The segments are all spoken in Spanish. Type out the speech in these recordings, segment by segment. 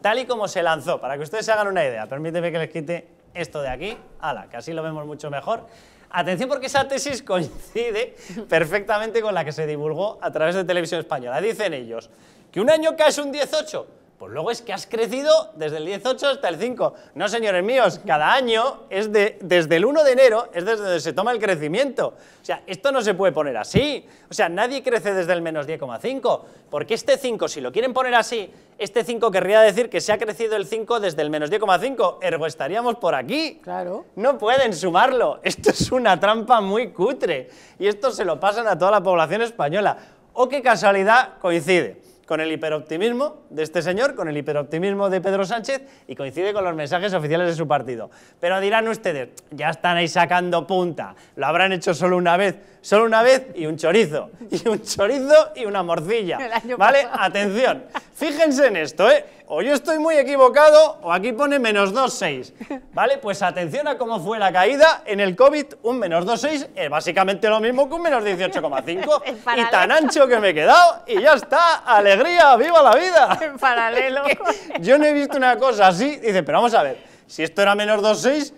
tal y como se lanzó, para que ustedes se hagan una idea. Permíteme que les quite esto de aquí, hala que así lo vemos mucho mejor. Atención porque esa tesis coincide perfectamente con la que se divulgó a través de Televisión Española. Dicen ellos que un año cae un 18, pues luego es que has crecido desde el 18 hasta el 5. No, señores míos, cada año es de, desde el 1 de enero es desde donde se toma el crecimiento. O sea, esto no se puede poner así. O sea, nadie crece desde el menos 10,5. Porque este 5, si lo quieren poner así, este 5 querría decir que se ha crecido el 5 desde el menos 10,5. Ergo, estaríamos por aquí. Claro. No pueden sumarlo. Esto es una trampa muy cutre. Y esto se lo pasan a toda la población española. O oh, qué casualidad coincide con el hiperoptimismo de este señor, con el hiperoptimismo de Pedro Sánchez y coincide con los mensajes oficiales de su partido. Pero dirán ustedes, ya están ahí sacando punta, lo habrán hecho solo una vez, solo una vez y un chorizo, y un chorizo y una morcilla. ¿Vale? Atención, fíjense en esto, ¿eh? o yo estoy muy equivocado o aquí pone menos 2,6. ¿Vale? Pues atención a cómo fue la caída en el COVID, un menos 2,6 es básicamente lo mismo que un menos 18,5. Y tan ancho que me he quedado y ya está, alegría, viva la vida. En paralelo. yo no he visto una cosa así, dice, pero vamos a ver, si esto era menos 2,6...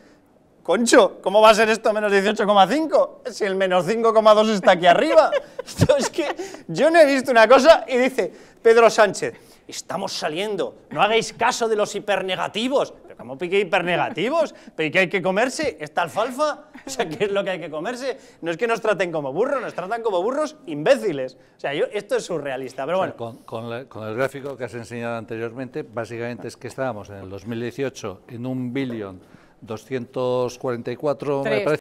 Concho, ¿cómo va a ser esto menos 18,5? Si el menos 5,2 está aquí arriba. Esto es que yo no he visto una cosa y dice Pedro Sánchez, estamos saliendo, no hagáis caso de los hipernegativos. ¿Pero cómo pique hipernegativos? ¿Pero hay que comerse? ¿Esta alfalfa? O sea, ¿qué es lo que hay que comerse? No es que nos traten como burros, nos tratan como burros imbéciles. O sea, yo, esto es surrealista, pero bueno. con, el gráfico que has enseñado anteriormente, básicamente es que estábamos en el 2018 en un billón 244, me parece.